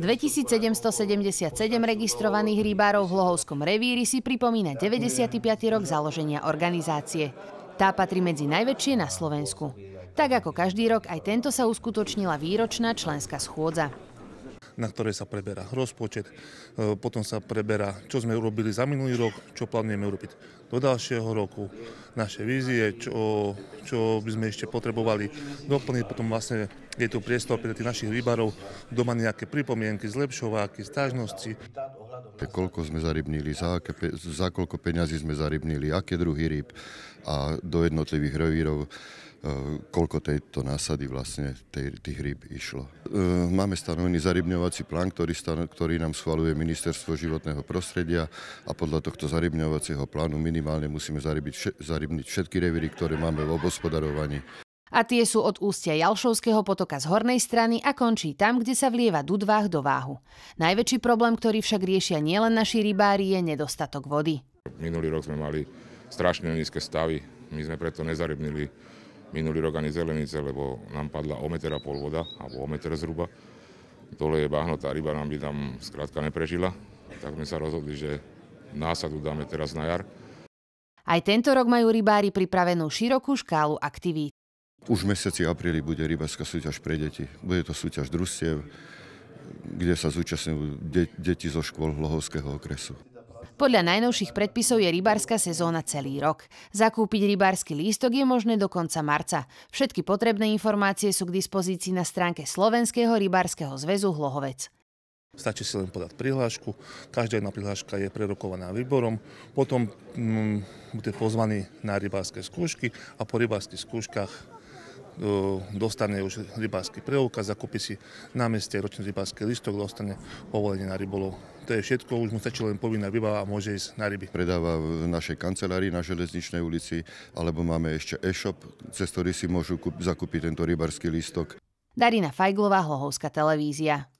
2777 registrovaných rybárov v Lohovskom revíri si pripomína 95. rok založenia organizácie. Tá patrí medzi najväčšie na Slovensku. Tak ako každý rok, aj tento sa uskutočnila výročná členská schôdza na ktoré sa preberá rozpočet, e, potom sa preberá, čo sme urobili za minulý rok, čo plánujeme urobiť do ďalšieho roku, naše vízie, čo, čo by sme ešte potrebovali doplniť, potom vlastne je tu priestor pre tých našich rybárov, doma nejaké pripomienky, zlepšováky, stážnosti. Koľko sme zarybnili, za, aké, za koľko peňazí sme zarybnili, aké druhý ryb a do jednotlivých revírov E, koľko tejto násady vlastne tej, tých rýb išlo. E, máme stanovený zarybňovací plán, ktorý, stano, ktorý nám schvaluje Ministerstvo životného prostredia a podľa tohto zarybňovacieho plánu minimálne musíme zarybiť, zarybniť všetky revíry, ktoré máme v obospodarovaní. A tie sú od ústia Jalšovského potoka z hornej strany a končí tam, kde sa vlieva Dudvách do váhu. Najväčší problém, ktorý však riešia nielen naši rybári, je nedostatok vody. Minulý rok sme mali strašne nízke stavy. My sme preto nezarybnili minulý rok ani zelenice, lebo nám padla o meter a pol voda, alebo o meter zhruba. Dole je bahno, tá ryba nám by tam skrátka neprežila, tak sme sa rozhodli, že násadu dáme teraz na jar. Aj tento rok majú rybári pripravenú širokú škálu aktivít. Už v mesiaci apríli bude rybárska súťaž pre deti. Bude to súťaž družstiev, kde sa zúčastňujú deti zo škôl Hlohovského okresu. Podľa najnovších predpisov je rybárska sezóna celý rok. Zakúpiť rybársky lístok je možné do konca marca. Všetky potrebné informácie sú k dispozícii na stránke Slovenského rybárskeho zväzu Hlohovec. Stačí si len podať prihlášku, každá jedna prihláška je prerokovaná výborom, potom mm, bude pozvaný na rybárske skúšky a po rybárskych skúškach dostane už rybársky preukaz, zakúpi si na meste ročný rybársky listok, dostane povolenie na rybolov. To je všetko, už mu stačí len povinná výbava a môže ísť na ryby. Predáva v našej kancelárii na železničnej ulici, alebo máme ešte e-shop, cez ktorý si môžu zakúpiť tento rybársky listok. Darina Fajglová, Hlohovská televízia.